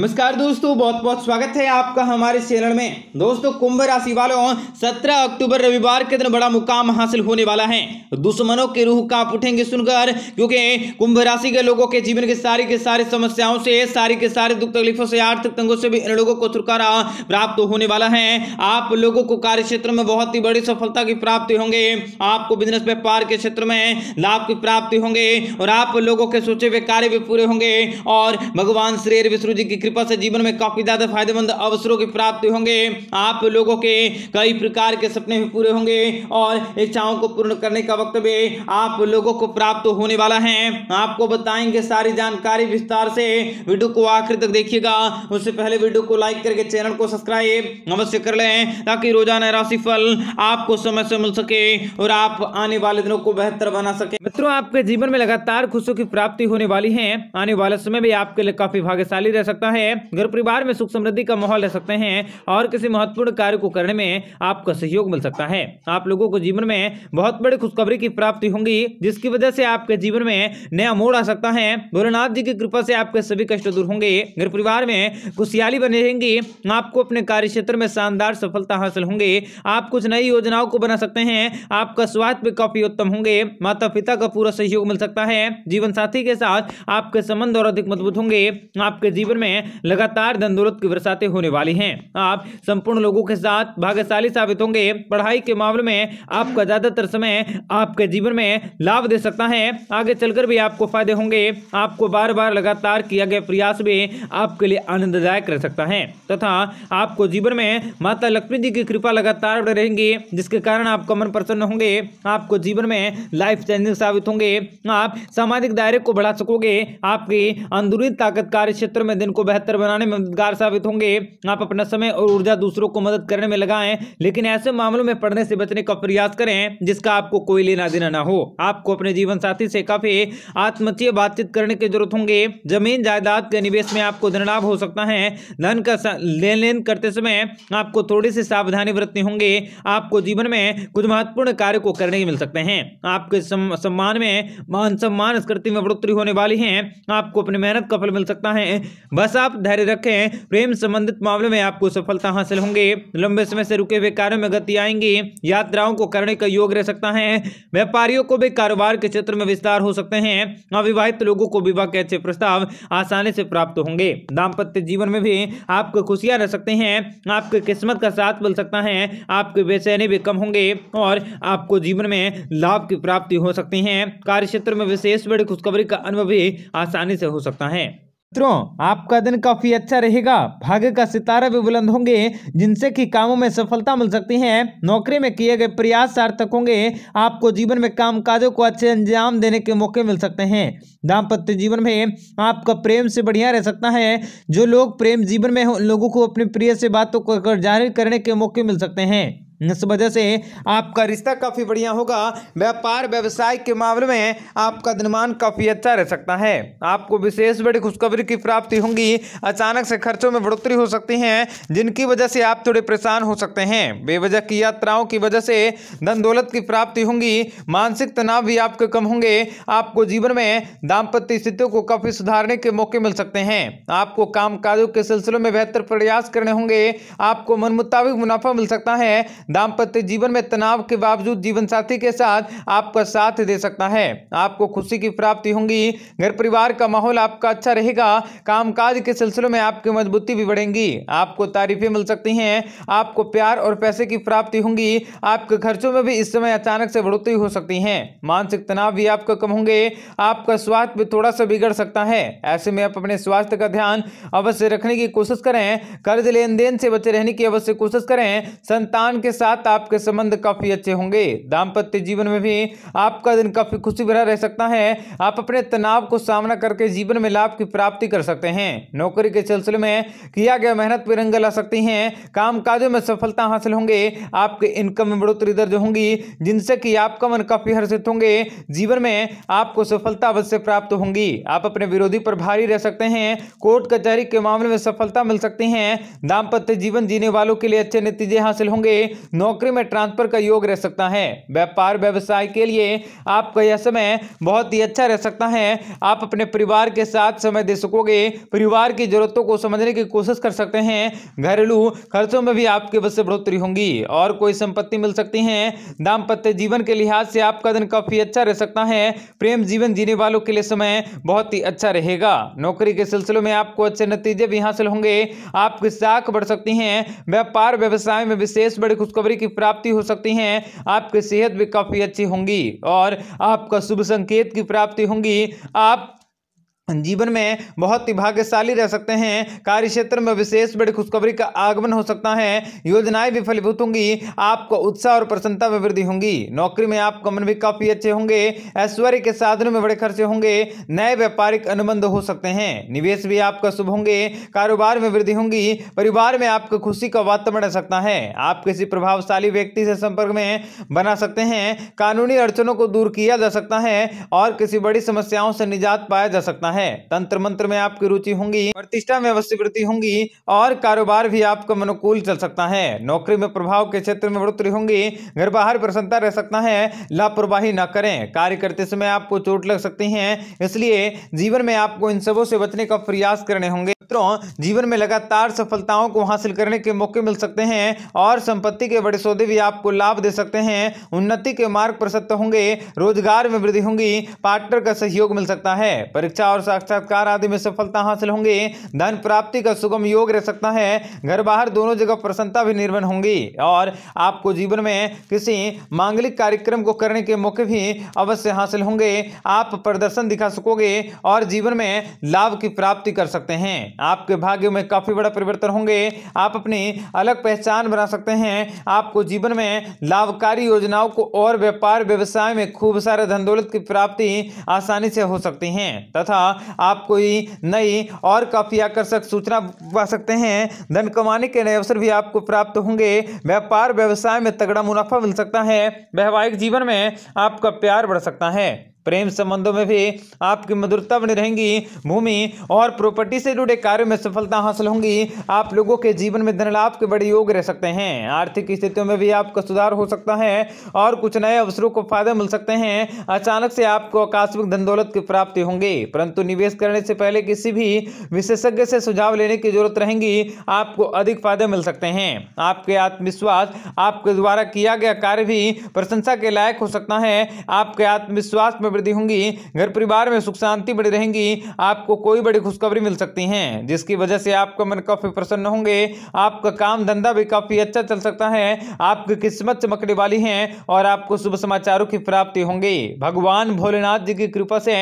नमस्कार दोस्तों बहुत बहुत स्वागत है आपका हमारे चैनल में दोस्तों कुंभ राशि वालों 17 अक्टूबर रविवार के दिन बड़ा मुकाम हासिल होने वाला है दुश्मनों के रूह का उठेंगे सुनकर क्योंकि कुंभ राशि के लोगों के जीवन के सारी के सारी समस्याओं से सारी के सारे दुख तकलीफों से आर्थिक तंगों से भी इन लोगों को छुटकारा प्राप्त होने वाला है आप लोगों को कार्य क्षेत्र में बहुत ही बड़ी सफलता की प्राप्ति होंगे आपको बिजनेस व्यापार के क्षेत्र में लाभ की प्राप्ति होंगे और आप लोगों के सोचे हुए कार्य भी पूरे होंगे और भगवान श्री विष्णु जी की कृपा से जीवन में काफी ज्यादा फायदेमंद अवसरों की प्राप्ति होंगे आप लोगों के कई प्रकार के सपने भी पूरे होंगे और इच्छाओं को पूर्ण करने का वक्त भी आप लोगों को प्राप्त होने वाला है आपको बताएंगे सारी जानकारी विस्तार से वीडियो को आखिर तक देखिएगा उससे पहले वीडियो को लाइक करके चैनल को सब्सक्राइब अवश्य कर लें ताकि रोजाना राशिफल आपको समय से मिल सके और आप आने वाले दिनों को बेहतर बना सके मित्रों आपके जीवन में लगातार खुशियों की प्राप्ति होने वाली है आने वाले समय भी आपके लिए काफी भाग्यशाली रह सकता है सकता है घर परिवार में सुख समृद्धि का माहौल रह सकते हैं और किसी महत्वपूर्ण कार्य को करने में आपका सहयोग मिल सकता है आप लोगों को जीवन में बहुत बड़ी खुशखबरी की प्राप्ति होंगी जिसकी वजह से आपके जीवन में नया मोड़ आ सकता है भोलेनाथ जी की कृपा से आपके सभी कष्ट दूर होंगे घर परिवार में खुशहाली बने रहेंगी आपको अपने कार्य क्षेत्र में शानदार सफलता हासिल होंगे आप कुछ नई योजनाओं को बना सकते हैं आपका स्वास्थ्य भी काफी उत्तम होंगे माता पिता का पूरा सहयोग मिल सकता है जीवन साथी के साथ आपके संबंध और अधिक मजबूत होंगे आपके जीवन में हैं लगातार धनदौलत की बरसातें होने वाली हैं आप संपूर्ण लोगों के साथ भाग्यशाली साबित होंगे पढ़ाई के मामले में आपका ज़्यादातर समय आपके जीवन में लाभ दे सकता है आगे चलकर भी आपको फायदे होंगे आपको बार बार लगातार किया गया प्रयास भी आपके लिए आनंददायक रह सकता है तथा आपको जीवन में माता लक्ष्मी जी की कृपा लगातार रहेंगी जिसके कारण आपका मन प्रसन्न होंगे आपको जीवन में लाइफ चेंजिंग साबित होंगे आप सामाजिक दायरे को बढ़ा सकोगे आपकी अंदरूनी ताकत कार्य क्षेत्र में दिन को बेहतर बनाने में मददगार साबित होंगे आप अपना समय और ऊर्जा दूसरों को मदद करने में लगाएं लेकिन ऐसे मामलों में पढ़ने से बचने का प्रयास करें जिसका आपको कोई लेना देना ना हो आपको अपने जीवन साथी से काफी आत्महत्या बातचीत करने की जरूरत होंगे जमीन जायदाद के निवेश में आपको धन लाभ हो सकता है धन का लेन लेन करते समय आपको थोड़ी सी सावधानी बरतनी होंगे आपको जीवन में कुछ महत्वपूर्ण कार्य को करने मिल सकते हैं आपके सम्मान में मान सम्मान स्कृति में बढ़ोतरी होने वाली है आपको अपनी मेहनत का फल मिल सकता है बस साफ धैर्य रखें प्रेम संबंधित मामले में आपको सफलता हासिल होंगे लंबे समय से रुके हुए कार्यों में गति आएंगी यात्राओं को करने का योग रह सकता है व्यापारियों को भी कारोबार के क्षेत्र में विस्तार हो सकते हैं अविवाहित लोगों को विवाह के अच्छे प्रस्ताव आसानी से प्राप्त होंगे दाम्पत्य जीवन में भी आपको खुशियां रह सकते हैं आपकी किस्मत का साथ मिल सकता है आपके बेचैनी भी कम होंगे और आपको जीवन में लाभ की प्राप्ति हो सकती है कार्य क्षेत्र में विशेष बड़ी खुशखबरी का अनुभव भी आसानी से हो सकता है मित्रों आपका दिन काफी अच्छा रहेगा भाग्य का सितारा भी बुलंद होंगे जिनसे कि कामों में सफलता मिल सकती है नौकरी में किए गए प्रयास सार्थक होंगे आपको जीवन में काम काजों को अच्छे अंजाम देने के मौके मिल सकते हैं दाम्पत्य जीवन में आपका प्रेम से बढ़िया रह सकता है जो लोग प्रेम जीवन में लोगों को अपने प्रिय से बातों को जाहिर करने के मौके मिल सकते हैं इस वजह से आपका रिश्ता काफ़ी बढ़िया होगा व्यापार व्यवसाय के मामले में आपका दिनमान काफ़ी अच्छा रह सकता है आपको विशेष बड़ी खुशखबरी की प्राप्ति होगी अचानक से खर्चों में बढ़ोतरी हो सकती है जिनकी वजह से आप थोड़े परेशान हो सकते हैं बेवजह की यात्राओं की वजह से धन दौलत की प्राप्ति होंगी मानसिक तनाव भी आपके कम होंगे आपको जीवन में दाम्पत्य स्थितियों को काफ़ी सुधारने के मौके मिल सकते हैं आपको काम काजों के सिलसिलों में बेहतर प्रयास करने होंगे आपको मन मुताबिक मुनाफा मिल सकता है दाम्पत्य जीवन में तनाव के बावजूद जीवन साथी के साथ आपका साथ दे सकता है आपको खुशी की प्राप्ति होंगी घर परिवार का माहौल आपका अच्छा रहेगा कामकाज के सिलसिले में आपकी मजबूती भी बढ़ेंगी आपको तारीफें मिल सकती हैं आपको प्यार और पैसे की प्राप्ति होंगी आपके खर्चों में भी इस समय अचानक से बढ़ोतरी हो सकती है मानसिक तनाव भी आपका कम होंगे आपका स्वास्थ्य भी थोड़ा सा बिगड़ सकता है ऐसे में आप अपने स्वास्थ्य का ध्यान अवश्य रखने की कोशिश करें कर्ज लेन देन से बचे रहने की अवश्य कोशिश करें संतान के साथ आपके संबंध काफी अच्छे होंगे दाम्पत्य जीवन में भी आपका दिन काफी खुशी भरा रह सकता है आप अपने तनाव को सामना करके जीवन में लाभ की प्राप्ति कर सकते हैं नौकरी के सिलसिले में किया गया मेहनत पर रंग ला सकती है काम काजों में सफलता हासिल होंगे आपके इनकम में बढ़ोतरी दर्ज होंगी जिनसे कि आपका मन काफी हर्षित होंगे जीवन में आपको सफलता अवश्य प्राप्त होंगी आप अपने विरोधी पर भारी रह सकते हैं कोर्ट कचहरी के मामले में सफलता मिल सकती है दाम्पत्य जीवन जीने वालों के लिए अच्छे नतीजे हासिल होंगे नौकरी में ट्रांसफर का योग रह सकता है व्यापार व्यवसाय के लिए आपका यह समय बहुत ही अच्छा रह सकता है आप अपने परिवार के साथ समय दे सकोगे परिवार की जरूरतों को समझने की कोशिश कर सकते हैं घरेलू खर्चों में भी आपके बस से बढ़ोतरी होंगी और कोई संपत्ति मिल सकती है दाम्पत्य जीवन के लिहाज से आपका दिन काफी अच्छा रह सकता है प्रेम जीवन जीने वालों के लिए समय बहुत ही अच्छा रहेगा नौकरी के सिलसिले में आपको अच्छे नतीजे भी हासिल होंगे आपकी साख बढ़ सकती है व्यापार व्यवसाय में विशेष बड़ी खुशखबरी खुशखबरी की प्राप्ति हो सकती है आपकी सेहत भी काफ़ी अच्छी होंगी और आपका शुभ संकेत की प्राप्ति होंगी आप जीवन में बहुत ही भाग्यशाली रह सकते हैं कार्य क्षेत्र में विशेष बड़ी खुशखबरी का आगमन हो सकता है योजनाएं भी फलीभूत होंगी आपको उत्साह और प्रसन्नता में वृद्धि होंगी नौकरी में आपका मन भी काफी अच्छे होंगे ऐश्वर्य के साधनों में बड़े खर्चे होंगे नए व्यापारिक अनुबंध हो सकते हैं निवेश भी आपका शुभ होंगे कारोबार में वृद्धि होंगी परिवार में आपको खुशी का वातावरण रह सकता है आप किसी प्रभावशाली व्यक्ति से संपर्क में बना सकते हैं कानूनी अड़चनों को दूर किया जा सकता है और किसी बड़ी समस्याओं से निजात पाया जा सकता है है तंत्र मंत्र में आपकी रुचि होंगी प्रतिष्ठा में अवश्य वृद्धि होंगी और कारोबार भी आपका अनुकूल चल सकता है नौकरी में प्रभाव के क्षेत्र में बढ़ोतरी होंगी घर बाहर प्रसन्नता रह सकता है लापरवाही न करें कार्य करते समय आपको चोट लग सकती है इसलिए जीवन में आपको इन सबों से बचने का प्रयास करने होंगे मित्रों जीवन में लगातार सफलताओं को हासिल करने के मौके मिल सकते हैं और संपत्ति के बड़े सौदे भी आपको लाभ दे सकते हैं उन्नति के मार्ग प्रशस्त होंगे रोजगार में वृद्धि होंगी पार्टनर का सहयोग मिल सकता है परीक्षा और साक्षात्कार आदि में सफलता हासिल होंगे धन प्राप्ति का सुगम योग रह सकता है घर बाहर दोनों जगह प्रसन्नता भी निर्माण होंगी और आपको जीवन में किसी मांगलिक कार्यक्रम को करने के मौके भी अवश्य हासिल होंगे आप प्रदर्शन दिखा सकोगे और जीवन में लाभ की प्राप्ति कर सकते हैं आपके भाग्य में काफी बड़ा परिवर्तन होंगे आप अपनी अलग पहचान बना सकते हैं आपको जीवन में लाभकारी योजनाओं को और व्यापार व्यवसाय में खूब सारे धन दौलत की प्राप्ति आसानी से हो सकती है तथा आप कोई नई और काफ़ी आकर्षक सूचना पा सकते हैं धन कमाने के नए अवसर भी आपको प्राप्त होंगे व्यापार व्यवसाय में तगड़ा मुनाफा मिल सकता है वैवाहिक जीवन में आपका प्यार बढ़ सकता है प्रेम संबंधों में भी आपकी मधुरता बनी रहेंगी भूमि और प्रॉपर्टी से जुड़े कार्यों में सफलता हासिल होंगी आप लोगों के जीवन में धन लाभ के बड़े योग रह सकते हैं आर्थिक स्थितियों में भी आपका सुधार हो सकता है और कुछ नए अवसरों को फायदा मिल सकते हैं अचानक से आपको आकस्मिक धन दौलत की प्राप्ति होंगी परंतु निवेश करने से पहले किसी भी विशेषज्ञ से सुझाव लेने की जरूरत रहेंगी आपको अधिक फायदे मिल सकते हैं आपके आत्मविश्वास आपके द्वारा किया गया कार्य भी प्रशंसा के लायक हो सकता है आपके आत्मविश्वास में में वृद्धि होंगी घर परिवार में सुख शांति बड़ी रहेंगी आपको कोई बड़ी खुशखबरी मिल सकती है जिसकी वजह से आपका मन काफी प्रसन्न होंगे आपका काम धंधा भी काफी अच्छा चल सकता है आपकी किस्मत चमकने वाली है और आपको शुभ समाचारों की प्राप्ति होंगी भगवान भोलेनाथ जी की कृपा से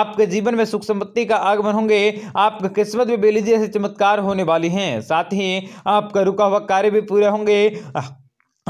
आपके जीवन में सुख संपत्ति का आगमन होंगे आपकी किस्मत भी बेलीजी से चमत्कार होने वाली है साथ ही आपका रुका हुआ कार्य भी पूरे होंगे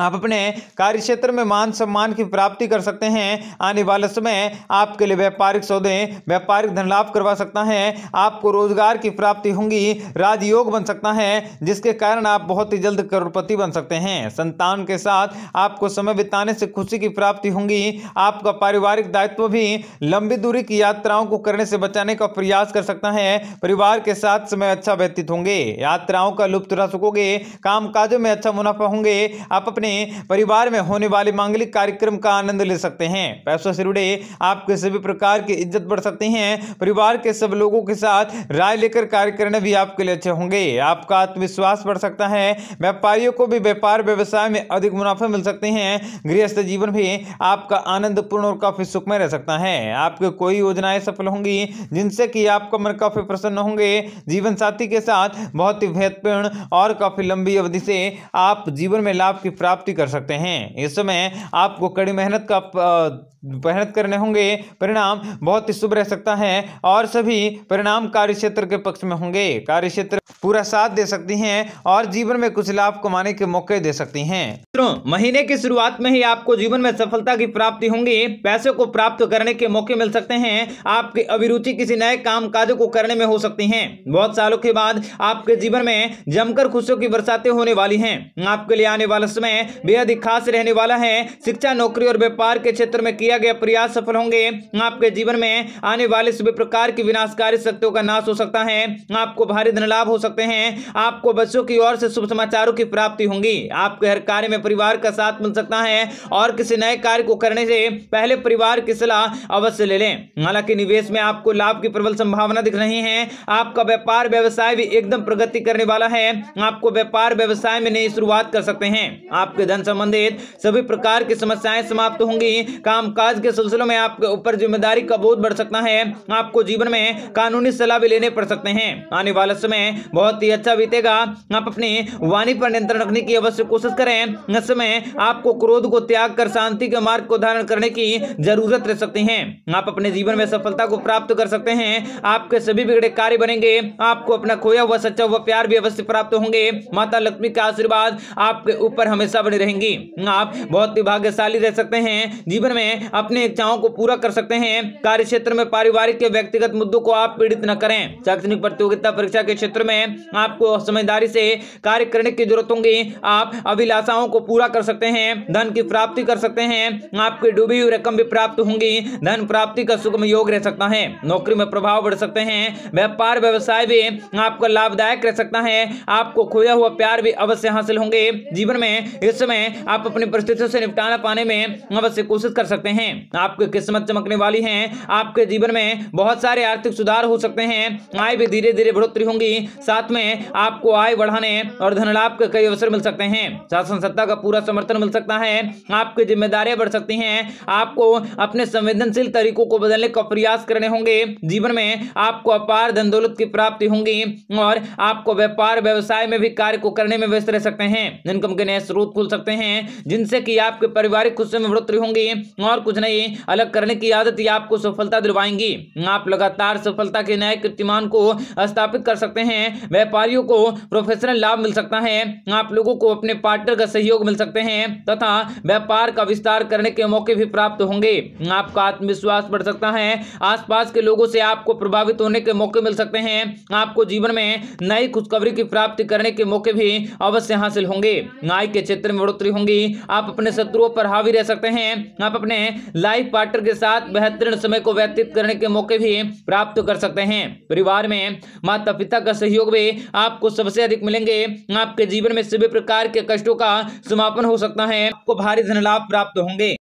आप अपने कार्य क्षेत्र में मान सम्मान की प्राप्ति कर सकते हैं आने वाले समय आपके लिए व्यापारिक सौदे व्यापारिक धन लाभ करवा सकता है आपको रोजगार की प्राप्ति होंगी राजयोग बन सकता है जिसके कारण आप बहुत ही जल्द करोड़पति बन सकते हैं संतान के साथ आपको समय बिताने से खुशी की प्राप्ति होंगी आपका पारिवारिक दायित्व भी लंबी दूरी की यात्राओं को करने से बचाने का प्रयास कर सकता है परिवार के साथ समय अच्छा व्यतीत होंगे यात्राओं का लुप्त रह सकोगे काम में अच्छा मुनाफा होंगे आप अपने अपने परिवार में होने वाले मांगलिक कार्यक्रम का आनंद ले सकते हैं पैसों से जुड़े आपके सभी प्रकार की इज्जत बढ़ सकती है परिवार के सब लोगों के साथ राय लेकर कार्य करने भी आपके लिए अच्छे होंगे आपका आत्मविश्वास बढ़ सकता है व्यापारियों को भी व्यापार व्यवसाय में अधिक मुनाफा मिल सकते हैं गृहस्थ जीवन भी आपका आनंदपूर्ण और काफी सुखमय रह सकता है आपकी कोई योजनाएं सफल होंगी जिनसे कि आपका मन काफी प्रसन्न होंगे जीवन साथी के साथ बहुत ही महत्वपूर्ण और काफी लंबी अवधि से आप जीवन में लाभ की प्राप्ति प्राप्ति कर सकते हैं इस समय आपको कड़ी मेहनत का मेहनत करने होंगे परिणाम बहुत ही शुभ रह सकता है और सभी परिणाम कार्य क्षेत्र के पक्ष में होंगे कार्य क्षेत्र पूरा साथ दे सकती हैं और जीवन में कुछ लाभ कमाने के मौके दे सकती हैं मित्रों महीने की शुरुआत में ही आपको जीवन में सफलता की प्राप्ति होंगी पैसे को प्राप्त करने के मौके मिल सकते हैं आपकी अभिरुचि किसी नए काम काज को करने में हो सकती है बहुत सालों के बाद आपके जीवन में जमकर खुशियों की बरसातें होने वाली हैं आपके लिए आने वाला समय बेहद ही खास रहने वाला है शिक्षा नौकरी और व्यापार के क्षेत्र में किया गया प्रयास सफल होंगे आपके जीवन में आने वाले सभी प्रकार की विनाशकारी शक्तियों का नाश हो सकता है आपको भारी धन लाभ हो सकते हैं आपको बच्चों की ओर से शुभ समाचारों की प्राप्ति होंगी आपके हर कार्य में परिवार का साथ मिल सकता है और किसी नए कार्य को करने से पहले परिवार की सलाह अवश्य ले लें हालांकि निवेश में आपको लाभ की प्रबल संभावना दिख रही है आपका व्यापार व्यवसाय भी एकदम प्रगति करने वाला है आपको व्यापार व्यवसाय में नई शुरुआत कर सकते हैं आपके धन संबंधित सभी प्रकार की समस्याएं समाप्त होंगी कामकाज के सिलसिले में आपके ऊपर जिम्मेदारी का बोध बढ़ सकता है आपको जीवन में कानूनी सलाह भी लेने पड़ सकते हैं आने वाला समय बहुत ही अच्छा बीतेगा आप अपनी वाणी पर नियंत्रण रखने की अवश्य कोशिश करें यह समय आपको क्रोध को त्याग कर शांति के मार्ग को धारण करने की जरूरत रह सकती है आप अपने जीवन में सफलता को प्राप्त कर सकते हैं आपके सभी बिगड़े कार्य बनेंगे आपको अपना खोया हुआ सच्चा हुआ प्यार भी अवश्य प्राप्त होंगे माता लक्ष्मी का आशीर्वाद आपके ऊपर हमेशा बने रहेंगी आप बहुत ही भाग्यशाली रह सकते हैं जीवन में अपनी इच्छाओं को पूरा कर सकते हैं कार्य क्षेत्र में पारिवारिक के व्यक्तिगत मुद्दों को आप पीड़ित न करें शैक्षणिक प्रतियोगिता परीक्षा के क्षेत्र में आपको समझदारी से कार्य करने की जरूरत होंगी आप अभिलाषाओं को पूरा कर सकते हैं धन की प्राप्ति कर सकते हैं आपकी डूबी हुई रकम भी प्राप्त होंगी धन प्राप्ति का सुगम योग रह सकता है नौकरी में प्रभाव बढ़ सकते हैं व्यापार व्यवसाय भी आपका लाभदायक रह सकता है आपको खोया हुआ प्यार भी अवश्य हासिल होंगे जीवन में इस समय आप अपनी परिस्थितियों से निपटारा पाने में अवश्य कोशिश कर सकते हैं आपकी किस्मत चमकने वाली है आपके जीवन में बहुत सारे आर्थिक सुधार हो सकते हैं आय भी धीरे धीरे बढ़ोतरी होंगी साथ में आपको आय बढ़ाने और धन लाभ के कई अवसर मिल सकते हैं शासन सत्ता का आपका पूरा समर्थन मिल सकता है आपकी जिम्मेदारियां बढ़ सकती हैं आपको अपने संवेदनशील तरीकों को बदलने का प्रयास करने होंगे जीवन में आपको अपार धन दौलत की प्राप्ति होंगी और आपको व्यापार व्यवसाय में भी कार्य को करने में व्यस्त रह सकते हैं इनकम के नए स्रोत खुल सकते हैं जिनसे कि आपके पारिवारिक खुशी में बढ़ोतरी होंगी और कुछ नहीं अलग करने की आदत या आपको सफलता दिलवाएंगी आप लगातार सफलता के नए कीर्तिमान को स्थापित कर सकते हैं व्यापारियों को प्रोफेशनल लाभ मिल सकता है आप लोगों को अपने पार्टनर का सहयोग सहयोग मिल सकते हैं तथा व्यापार का विस्तार करने के मौके भी प्राप्त होंगे आपका आत्मविश्वास बढ़ सकता है आसपास के लोगों से आपको प्रभावित होने के मौके मिल सकते हैं आपको जीवन में नई खुशखबरी की प्राप्ति करने के मौके भी अवश्य हासिल होंगे आय के क्षेत्र में बढ़ोतरी होंगी आप अपने शत्रुओं पर हावी रह सकते हैं आप अपने लाइफ पार्टनर के साथ बेहतरीन समय को व्यतीत करने के मौके भी प्राप्त कर सकते हैं परिवार में माता पिता का सहयोग भी आपको सबसे अधिक मिलेंगे आपके जीवन में सभी प्रकार के कष्टों का समापन हो सकता है आपको भारी धन लाभ प्राप्त होंगे